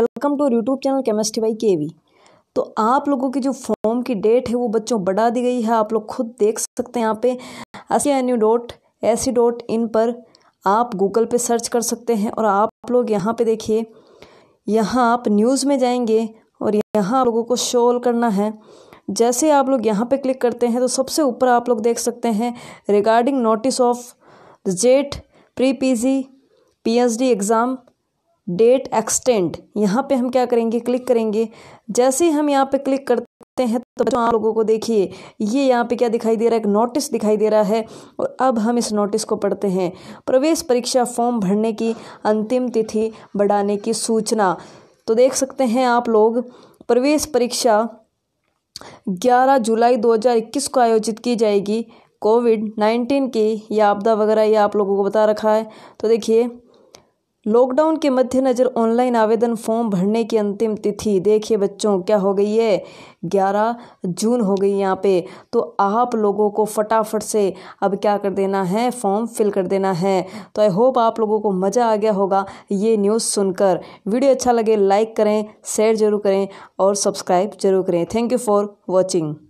welcome to YouTube channel chemistry by K V तो आप लोगों की जो फॉर्म की डेट है वो बच्चों बढ़ा दी गई है आप लोग खुद देख सकते हैं यहाँ पे असी N U dot A C dot in पर आप गूगल पे सर्च कर सकते हैं और आप लोग यहाँ पे देखिए यहाँ आप न्यूज़ में जाएंगे और यहाँ आप लोगों को शोल करना है जैसे आप लोग यहाँ पे क्लिक करते हैं तो सबसे ऊपर आप लोग देख सकते हैं regarding notice of JET pre PG PhD exam date extend यहाँ पे हम क्या करेंगे क्लिक करेंगे जैसे ही हम यहाँ पे क्लिक करते हैं तो बच्चों आप लोगों को देखिए ये यहाँ पे क्या दिखाई दे रहा है एक नोटिस दिखाई दे रहा है और अब हम इस नोटिस को पढ़ते हैं प्रवेश परीक्षा फॉर्म भरने की अंतिम तिथि बढ़ाने की सूचना तो देख सकते हैं आप लोग प्रवेश परीक्षा 11 जुलाई 2021 को आयोजित की जाएगी कोविड 19 की या आपदा वगैरह ये आप लोगों को बता रखा है तो देखिए लॉकडाउन के मद्देनज़र ऑनलाइन आवेदन फॉर्म भरने की अंतिम तिथि देखिए बच्चों क्या हो गई है 11 जून हो गई यहाँ पे तो आप लोगों को फटाफट से अब क्या कर देना है फॉर्म फिल कर देना है तो आई होप आप लोगों को मज़ा आ गया होगा ये न्यूज़ सुनकर वीडियो अच्छा लगे लाइक करें शेयर ज़रूर करें और सब्सक्राइब ज़रूर करें थैंक यू फॉर वॉचिंग